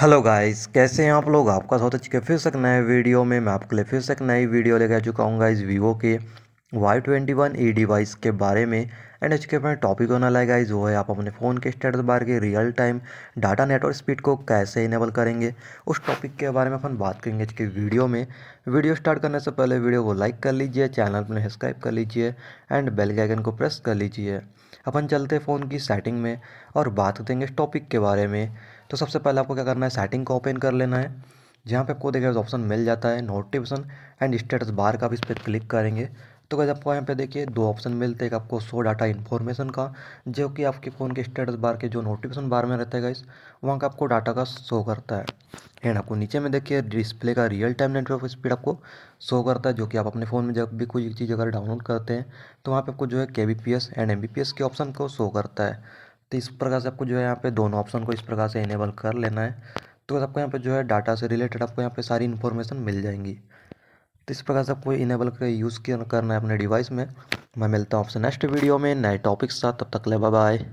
hello guys कैसे हैं आप लोग आपका स्वागत है फिर से एक नए वीडियो में मैं आपके लिए फिर से एक नई वीडियो लेकर आ चुका हूँ गाइस वीवो के Y twenty one E device के बारे में एंड एच के अपने टॉपिक होना लगा गाइज वो है आप अपने फ़ोन के स्टेटस बार के real time data network speed को कैसे इनेबल करेंगे उस टॉपिक के बारे में अपन बात करेंगे आज के वीडियो में वीडियो स्टार्ट करने से पहले वीडियो को लाइक कर लीजिए चैनल अपने सब्सक्राइब कर लीजिए एंड बेल के आइकन को प्रेस कर लीजिए अपन चलते फ़ोन की सेटिंग में और बात करेंगे इस टॉपिक के बारे में तो सबसे पहले आपको क्या करना है सेटिंग को ओपन कर लेना है जहाँ पे आपको देखिए ऑप्शन मिल जाता है नोटिफिकेशन एंड स्टेटस बार का भी इस पर क्लिक करेंगे तो गैस आपको यहाँ पे देखिए दो ऑप्शन मिलते हैं आपको सो डाटा इन्फॉर्मेशन का जो कि आपके फ़ोन के स्टेटस बार के जो नोटिफिकेशन बार में रहता है गैस वहाँ का आपको डाटा का शो करता है एंड आपको नीचे में देखिए डिस्प्ले का रियल टाइम नेटवर्क स्पीड आपको शो करता है जो कि आप अपने फ़ोन में जब भी कोई चीज़ अगर डाउनलोड करते हैं तो वहाँ पर आपको जो है के एंड एम के ऑप्शन को शो करता है तो इस प्रकार से आपको जो है यहाँ पे दोनों ऑप्शन को इस प्रकार से इनेबल कर लेना है तो आपको यहाँ पे जो है डाटा से रिलेटेड आपको यहाँ पे सारी इन्फॉर्मेशन मिल जाएंगी तो इस प्रकार से आपको इनेबल कर यूज़ करना है अपने डिवाइस में मैं मिलता हूँ आपसे नेक्स्ट वीडियो में नए टॉपिक्स साथ तब तक ले बाय